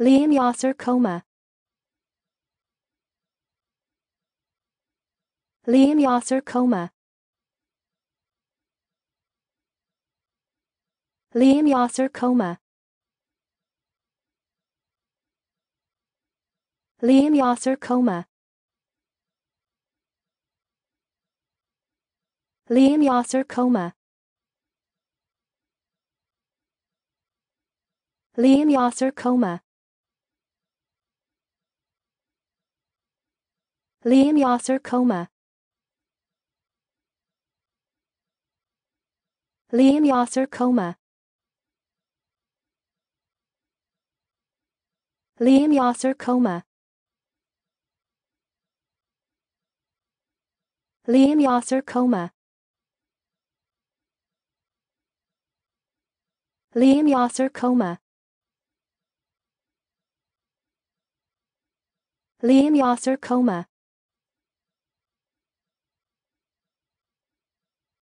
Liam Leiomyosarcoma Leiomyosarcoma Leiomyosarcoma Leiomyosarcoma Leiomyosarcoma Liam Leiomyosarcoma Leiomyosarcoma Liam Leiomyosarcoma Leiomyosarcoma